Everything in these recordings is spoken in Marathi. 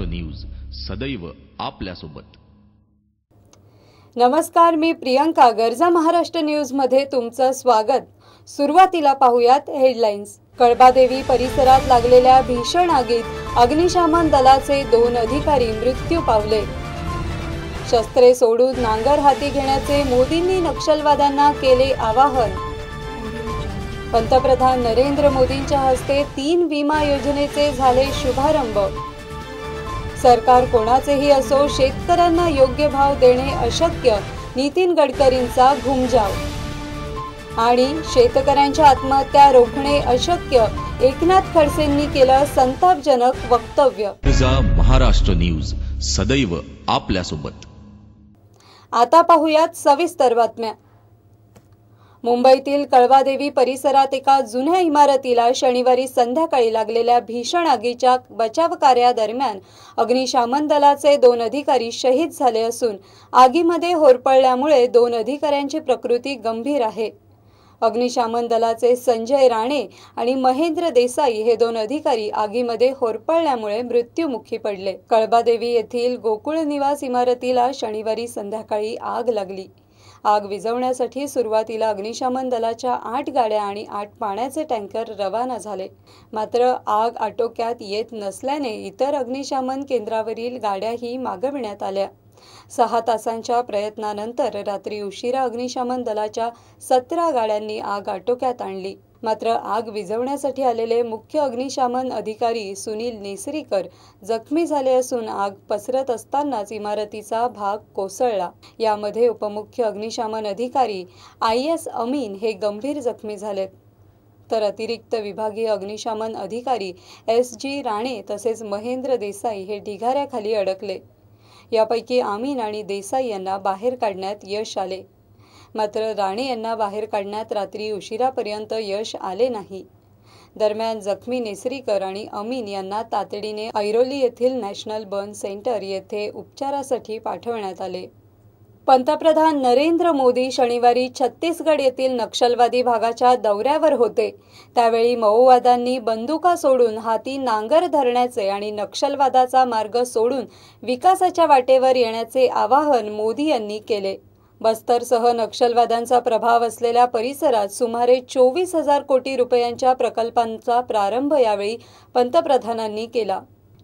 महाराष्ट्र न्यूज सदैव आपल्यासोबत नमस्कार मी प्रियंका गरजा महाराष्ट्र न्यूज मध्ये तुमचं स्वागत सुरुवातीला पाहुयात हेडलाईन्स कळबादेवी परिसरात लागलेल्या भीषण आगीत अग्निशामन दलाचे दोन अधिकारी मृत्यू पावले शस्त्रे सोडून नांगर हाती घेण्याचे मोदींनी नक्षलवाद्यांना केले आवाहन पंतप्रधान नरेंद्र मोदींच्या हस्ते तीन विमा योजनेचे झाले शुभारंभ सरकार कोणाचेही असो शेतकऱ्यांना योग्य भाव देणे अशक्य नितीन गडकरींचा घुमजाव आणि शेतकऱ्यांच्या आत्महत्या रोखणे अशक्य एकनाथ खडसेंनी केलं संतापजनक वक्तव्य महाराष्ट्र न्यूज सदैव आपल्यासोबत आता पाहुयात सविस्तर बातम्या मुंबईतील कळवादेवी परिसरात एका जुन्या इमारतीला शनिवारी संध्याकाळी लागलेल्या भीषण आगीच्या बचाव कार्यादरम्यान अग्निशामन दलाचे दोन अधिकारी शहीद झाले असून आगीमध्ये होरपळल्यामुळे दोन अधिकाऱ्यांची प्रकृती गंभीर आहे अग्निशामन दलाचे संजय राणे आणि महेंद्र देसाई हे दोन अधिकारी आगीमध्ये होरपळल्यामुळे मृत्यूमुखी पडले कळबादेवी येथील गोकुळ निवास इमारतीला शनिवारी संध्याकाळी आग लागली आग विझवण्यासाठी सुरुवातीला अग्निशमन दलाच्या आठ गाड्या आणि आठ पाण्याचे टँकर रवाना झाले मात्र आग आटोक्यात येत नसल्याने इतर अग्निशमन केंद्रावरील गाड्याही मागविण्यात आल्या सहा तासांच्या प्रयत्नानंतर रात्री उशिरा अग्निशमन दलाच्या सतरा गाड्यांनी आग आटोक्यात आणली मात्र आग विझवण्यासाठी आलेले मुख्य अग्निशामन अधिकारी सुनील नेसरीकर जखमी झाले असून आग पसरत असतानाच इमारतीचा भाग कोसळला यामध्ये उपमुख्य अग्निशामन अधिकारी आय एस अमीन हे गंभीर जखमी झालेत तर अतिरिक्त विभागीय अग्निशामन अधिकारी एस जी राणे तसेच महेंद्र देसाई हे ढिगाऱ्याखाली अडकले यापैकी आमीन आणि देसाई यांना बाहेर काढण्यात यश आले मात्र राणे यांना बाहेर काढण्यात रात्री उशिरापर्यंत यश आले नाही दरम्यान जखमी नेसरीकर आणि अमीन यांना तातडीने ऐरोली येथील नॅशनल बर्न सेंटर येथे उपचारासाठी पाठवण्यात आले पंतप्रधान नरेंद्र मोदी शनिवारी छत्तीसगड येथील नक्षलवादी भागाच्या दौऱ्यावर होते त्यावेळी माओवाद्यांनी बंदुका सोडून हाती नांगर धरण्याचे आणि नक्षलवादाचा मार्ग सोडून विकासाच्या वाटेवर येण्याचे आवाहन मोदी यांनी केले बस्तरसह नक्षलवाद्यांचा प्रभाव असलेल्या परिसरात सुमारे चोवीस हजार कोटी रुपयांच्या प्रकल्पांचा प्रारंभ यावेळी पंतप्रधानांनी केला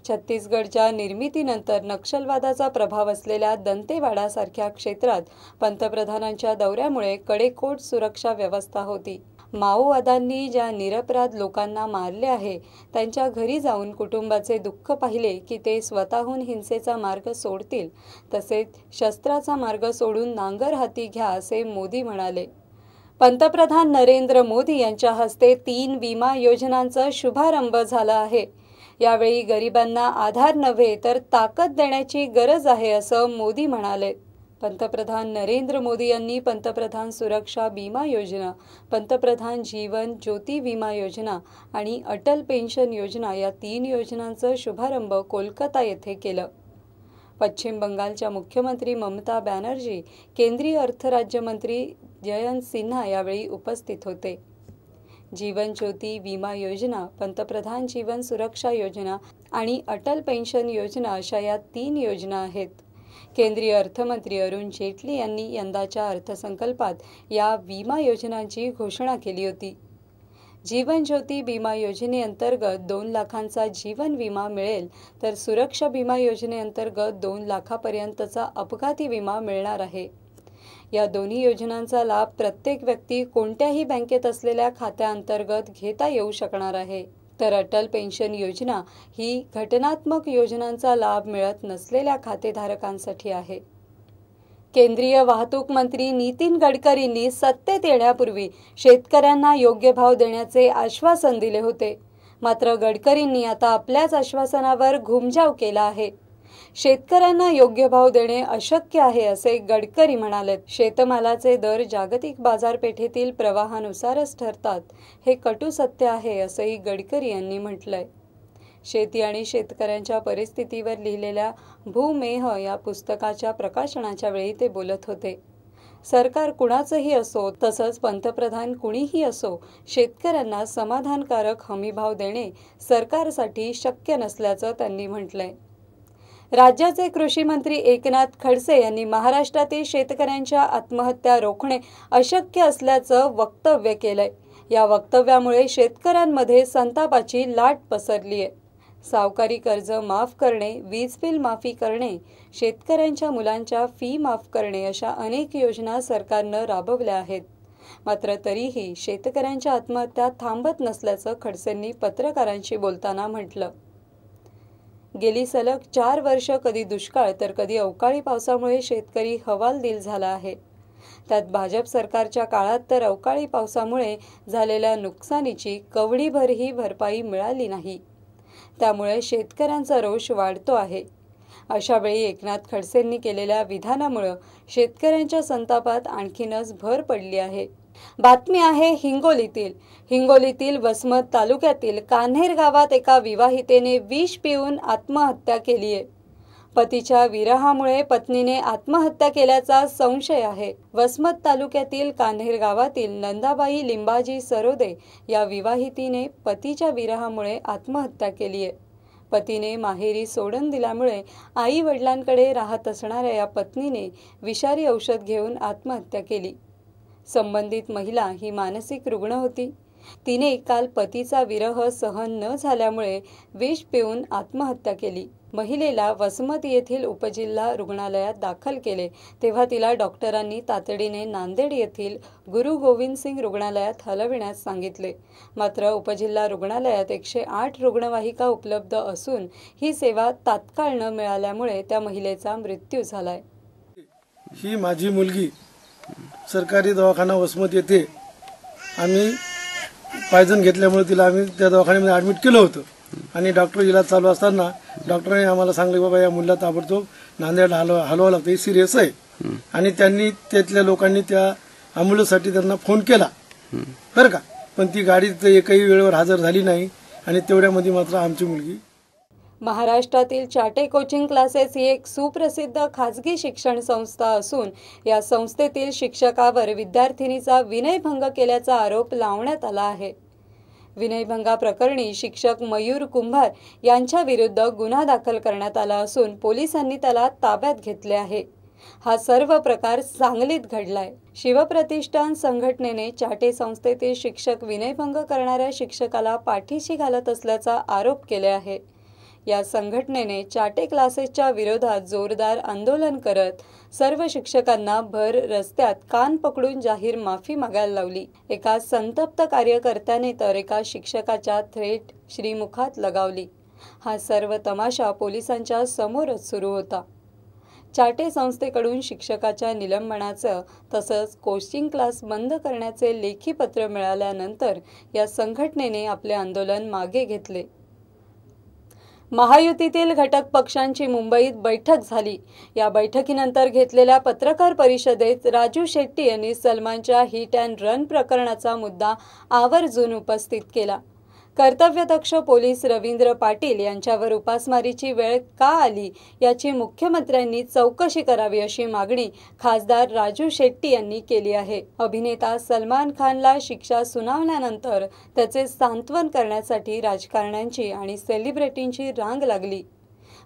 छत्तीसगडच्या निर्मितीनंतर नक्षलवादाचा प्रभाव असलेल्या दंतेवाडासारख्या क्षेत्रात पंतप्रधानांच्या दौऱ्यामुळे कडेकोट सुरक्षा व्यवस्था होती माओवाद्यांनी ज्या निरपराध लोकांना मारले आहे त्यांच्या घरी जाऊन कुटुंबाचे दुःख पाहिले की ते स्वतःहून हिंसेचा मार्ग सोडतील तसेच शस्त्राचा मार्ग सोडून नांगर हाती घ्या असे मोदी म्हणाले पंतप्रधान नरेंद्र मोदी यांच्या हस्ते तीन विमा योजनांचा शुभारंभ झाला आहे यावेळी गरिबांना आधार नव्हे तर ताकद देण्याची गरज आहे असं मोदी म्हणाले पंतप्रधान नरेंद्र मोदी यांनी पंतप्रधान सुरक्षा विमा योजना पंतप्रधान जीवन ज्योती विमा योजना आणि अटल पेन्शन योजना या तीन योजनांचं शुभारंभ कोलकाता येथे केलं पश्चिम बंगालच्या मुख्यमंत्री ममता बॅनर्जी केंद्रीय अर्थराज्यमंत्री जयंत सिन्हा यावेळी उपस्थित होते जीवन ज्योती विमा योजना पंतप्रधान जीवन सुरक्षा योजना आणि अटल पेन्शन योजना अशा या तीन योजना आहेत केंद्रीय अर्थमंत्री अरुण जेटली यांनी यंदाच्या अर्थसंकल्पात या विमा योजनांची घोषणा केली होती जीवन ज्योती विमा योजनेअंतर्गत दोन लाखांचा जीवन विमा मिळेल तर सुरक्षा विमा योजनेअंतर्गत दोन लाखापर्यंतचा अपघाती विमा मिळणार आहे या दोन्ही योजनांचा लाभ प्रत्येक व्यक्ती कोणत्याही बँकेत असलेल्या खात्याअंतर्गत घेता येऊ शकणार आहे तर अटल पेन्शन योजना ही घटनात्मक योजनांचा लाभ मिळत नसलेल्या खातेधारकांसाठी आहे केंद्रीय वाहतूक मंत्री नितीन गडकरींनी सत्तेत येण्यापूर्वी शेतकऱ्यांना योग्य भाव देण्याचे आश्वासन दिले होते मात्र गडकरींनी आता आपल्याच आश्वासनावर घुमजाव केला आहे शेतकऱ्यांना योग्य भाव देणे अशक्य आहे असे गडकरी म्हणाले शेतमालाचे दर जागतिक बाजारपेठेतील प्रवाहानुसारच ठरतात हे कटू सत्य आहे असंही गडकरी यांनी म्हटलंय शेती आणि शेतकऱ्यांच्या परिस्थितीवर लिहिलेल्या भूमेह या पुस्तकाच्या प्रकाशनाच्या वेळी ते बोलत होते सरकार कुणाचंही असो तसंच पंतप्रधान कुणीही असो शेतकऱ्यांना समाधानकारक हमीभाव देणे सरकारसाठी शक्य नसल्याचं त्यांनी म्हटलंय राज्याचे कृषी मंत्री एकनाथ खडसे यांनी महाराष्ट्रातील शेतकऱ्यांच्या आत्महत्या रोखणे अशक्य असल्याचं वक्तव्य केलंय या वक्तव्यामुळे शेतकऱ्यांमध्ये संतापाची लाट पसरली आहे सावकारी कर्ज माफ करणे वीज बिल माफी करणे शेतकऱ्यांच्या मुलांच्या फी माफ करणे अशा अनेक योजना सरकारनं राबवल्या आहेत मात्र तरीही शेतकऱ्यांच्या आत्महत्या थांबत नसल्याचं खडसेंनी पत्रकारांशी बोलताना म्हटलं गेली सलग चार वर्ष कधी दुष्काळ तर कधी अवकाळी पावसामुळे शेतकरी हवालदिल झाला आहे त्यात भाजप सरकारच्या काळात तर अवकाळी पावसामुळे झालेल्या नुकसानीची कवडीभरही भरपाई मिळाली नाही त्यामुळे शेतकऱ्यांचा रोष वाढतो आहे अशावेळी एकनाथ खडसेंनी केलेल्या विधानामुळं शेतकऱ्यांच्या संतापात आणखीनच भर पडली आहे बातमी आहे हिंगोलीतील हिंगोलीतील वसमत तालुक्यातील कान्हेर गावात एका विवाहितेने विष पिऊन आत्महत्या केली आहे पतीच्या विरहामुळे पत्नीने आत्महत्या केल्याचा संशय आहे वसमत तालुक्यातील कान्हेर गावातील नंदाबाई लिंबाजी सरोदे या विवाहितीने पतीच्या विरहामुळे आत्महत्या केली आहे पतीने माहेरी सोडून दिल्यामुळे आई वडिलांकडे राहत असणाऱ्या या पत्नीने विषारी औषध घेऊन आत्महत्या केली संबंधित महिला ही मानसिक रुग्ण होती तिने काल पतीचा विरह सहन न झाल्यामुळे विष पिऊन आत्महत्या केली महिलेला वसमत येथील उपजिल्हा रुग्णालयात दाखल केले तेव्हा तिला डॉक्टरांनी तातडीने नांदेड येथील गुरु गोविंद सिंग रुग्णालयात हलविण्यास सांगितले मात्र उपजिल्हा रुग्णालयात एकशे आठ रुग्णवाहिका उपलब्ध असून ही सेवा तात्काळ न मिळाल्यामुळे त्या महिलेचा मृत्यू झालाय ही माझी मुलगी सरकारी दवाखाना वसमत येथे आम्ही पायजन घेतल्यामुळे तिला आम्ही त्या दवाखान्यामध्ये ऍडमिट केलं होतं आणि डॉक्टर इलाज चालू असताना डॉक्टरांनी आम्हाला सांगले बाबा या मुलाला ताबडतोब नांदेड हलवा हलवावं लागतं हे सिरियस आहे आणि त्यांनी त्यातल्या लोकांनी त्या अँब्युलन्ससाठी त्यांना फोन केला बरं का पण ती गाडी एकही वेळेवर हजर झाली नाही आणि तेवढ्यामध्ये मात्र आमची मुलगी महाराष्ट्रातील चाटे कोचिंग क्लासेस ही एक सुप्रसिद्ध खाजगी शिक्षण संस्था असून या संस्थेतील शिक्षकावर विद्यार्थिनीचा विनयभंग केल्याचा आरोप लावण्यात आला आहे विनयभंगा प्रकरणी शिक्षक मयूर कुंभार यांच्या विरुद्ध गुन्हा दाखल करण्यात आला असून पोलिसांनी त्याला ताब्यात घेतले आहे हा सर्व प्रकार सांगलीत घडलाय शिवप्रतिष्ठान संघटनेने चाटे संस्थेतील शिक्षक विनयभंग करणाऱ्या शिक्षकाला पाठीशी घालत असल्याचा आरोप केला आहे या संघटनेने चाटे क्लासेसच्या विरोधात जोरदार आंदोलन करत सर्व शिक्षकांना भर रस्त्यात कान पकडून जाहीर माफी मागायला लावली एका संतप्त कार्यकर्त्याने तर एका शिक्षकाच्या थेट श्रीमुखात लगावली हा सर्व तमाशा पोलिसांच्या समोरच सुरू होता चाटे संस्थेकडून शिक्षकाच्या निलंबनाचं तसंच कोचिंग क्लास बंद करण्याचे लेखी पत्र मिळाल्यानंतर या संघटनेने आपले आंदोलन मागे घेतले महायुतीतील घटक पक्षांची मुंबईत बैठक झाली या बैठकीनंतर घेतलेल्या पत्रकार परिषदेत राजू शेट्टी यांनी सलमानच्या हिट अँड रन प्रकरणाचा मुद्दा आवर्जून उपस्थित केला कर्तव्यदक्ष पोलीस रवींद्र पाटील यांच्यावर उपासमारीची वेळ का आली याची मुख्यमंत्र्यांनी चौकशी करावी अशी मागणी खासदार राजू शेट्टी यांनी केली आहे अभिनेता सलमान खानला शिक्षा सुनावल्यानंतर त्याचे सांत्वन करण्यासाठी राजकारण्यांची आणि सेलिब्रिटींची रांग लागली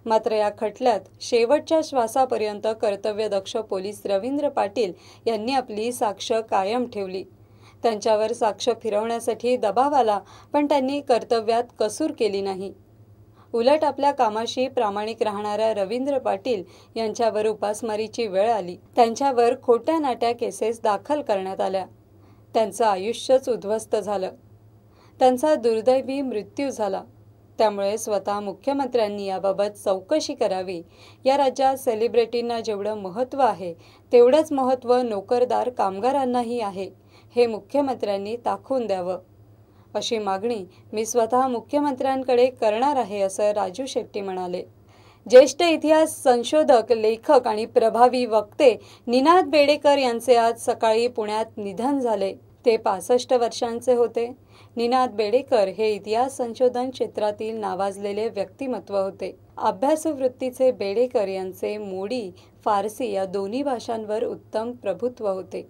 मात्र या खटल्यात शेवटच्या श्वासापर्यंत कर्तव्यदक्ष पोलीस रवींद्र पाटील यांनी आपली साक्ष कायम ठेवली त्यांच्यावर साक्ष फिरवण्यासाठी दबाव आला पण त्यांनी कर्तव्यात कसूर केली नाही उलट आपल्या कामाशी प्रामाणिक राहणाऱ्या रवींद्र पाटील यांच्यावर उपासमारीची वेळ आली त्यांच्यावर खोट्या नाट्या केसेस दाखल करण्यात आल्या त्यांचं आयुष्यच उद्ध्वस्त झालं त्यांचा दुर्दैवी मृत्यू झाला त्यामुळे स्वतः मुख्यमंत्र्यांनी याबाबत चौकशी करावी या राज्यात सेलिब्रिटींना जेवढं महत्त्व आहे तेवढंच महत्त्व नोकरदार कामगारांनाही आहे हे मुख्यमंत्र्यांनी दाखवून द्यावं अशी मागणी मी स्वतः मुख्यमंत्र्यांकडे करणार आहे असं राजू शेट्टी म्हणाले ज्येष्ठ इतिहास संशोधक लेखक आणि प्रभावी वक्ते निनाद बेडेकर यांचे आज सकाळी पुण्यात निधन झाले ते पासष्ट वर्षांचे होते निनाद बेडेकर हे इतिहास संशोधन क्षेत्रातील नावाजलेले व्यक्तिमत्व होते अभ्यासवृत्तीचे बेडेकर यांचे मोडी फारसी या दोन्ही भाषांवर उत्तम प्रभुत्व होते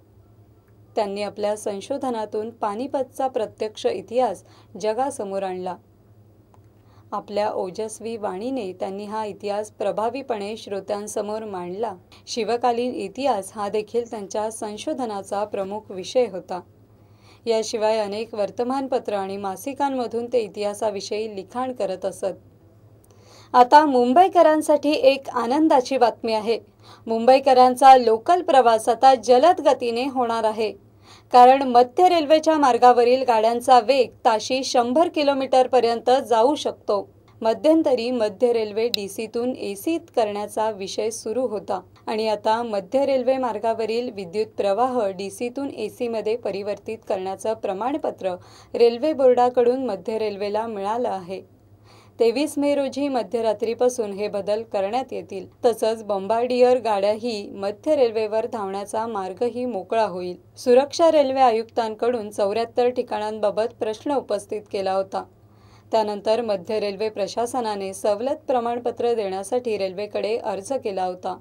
त्यांनी आपल्या संशोधनातून पानिपतचा प्रत्यक्ष इतिहास जगासमोर आणला आपल्या ओजस्वी वाणीने त्यांनी हा इतिहास प्रभावीपणे श्रोत्यांसमोर मांडला शिवकालीन इतिहास हा देखील त्यांच्या संशोधनाचा प्रमुख विषय होता याशिवाय अनेक वर्तमानपत्र आणि मासिकांमधून ते इतिहासाविषयी लिखाण करत असत आता मुंबईकरांसाठी एक आनंदाची बातमी आहे मुंबईकरांचा लोकल प्रवास आता जलद गतीने होणार आहे कारण मध्य रेल्वेच्या मार्गावरील गाड्यांचा वेग ताशी शंभर किलोमीटरपर्यंत जाऊ शकतो मध्यंतरी मध्य रेल्वे डीसीतून एसीत करण्याचा विषय सुरू होता आणि आता मध्य रेल्वे मार्गावरील विद्युत प्रवाह डीसीतून एसीमध्ये परिवर्तित करण्याचं प्रमाणपत्र रेल्वे बोर्डाकडून मध्य रेल्वेला मिळालं आहे तेवीस मे रोजी मध्यरात्रीपासून हे बदल करण्यात येतील तसंच बॉम्बार्डियर गाड्याही मध्य रेल्वेवर धावण्याचा मार्गही मोकळा होईल सुरक्षा रेल्वे आयुक्तांकडून चौऱ्याहत्तर ठिकाणांबाबत प्रश्न उपस्थित केला होता त्यानंतर मध्य रेल्वे प्रशासनाने सवलत प्रमाणपत्र देण्यासाठी रेल्वेकडे अर्ज केला होता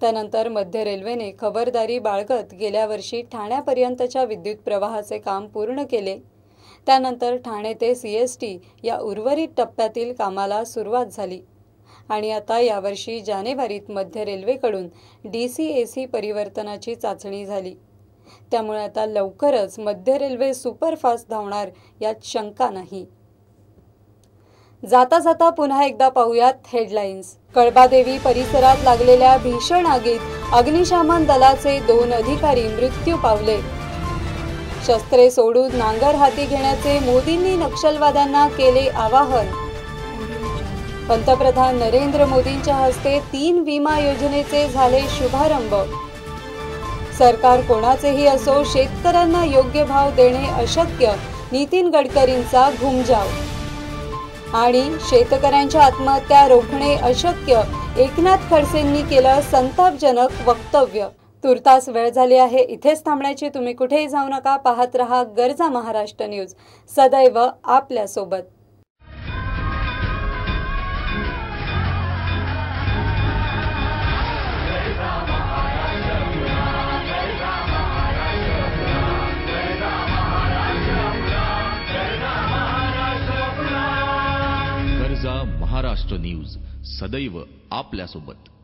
त्यानंतर मध्य रेल्वेने खबरदारी बाळगत गेल्या वर्षी ठाण्यापर्यंतच्या विद्युत प्रवाहाचे काम पूर्ण केले त्यानंतर ठाणे ते सी एस टी या उर्वरित टप्प्यातील कामाला सुरुवात झाली आणि आता यावर्षी जानेवारीत मध्य रेल्वेकडून डी सी ए सी परिवर्तनाची चाचणी झाली त्यामुळे आता लवकरच मध्य रेल्वे सुपरफास्ट धावणार यात शंका नाही जाता जाता पुन्हा एकदा पाहुयात हेडलाईन्स कळबादेवी परिसरात लागलेल्या भीषण आगीत अग्निशामन दलाचे दोन अधिकारी मृत्यू पावले शस्त्रे सोडून नांगर हाती घेण्याचे मोदींनी नक्षलवाद्यांना केले आवाहन पंतप्रधान नरेंद्र मोदींच्या हस्ते तीन विमा योजनेचे झाले शुभारंभ सरकार कोणाचेही असो शेतकऱ्यांना योग्य भाव देणे अशक्य नितीन गडकरींचा घुमजाव आणि शेतकऱ्यांच्या आत्महत्या रोखणे अशक्य एकनाथ खडसेंनी केलं संतापजनक वक्तव्य तुर्तास वेळ झाली आहे इथेच थांबण्याची तुम्ही कुठेही जाऊ नका पाहत रहा गरजा महाराष्ट्र न्यूज सदैव आपल्यासोबत गरजा महाराष्ट्र न्यूज सदैव आपल्यासोबत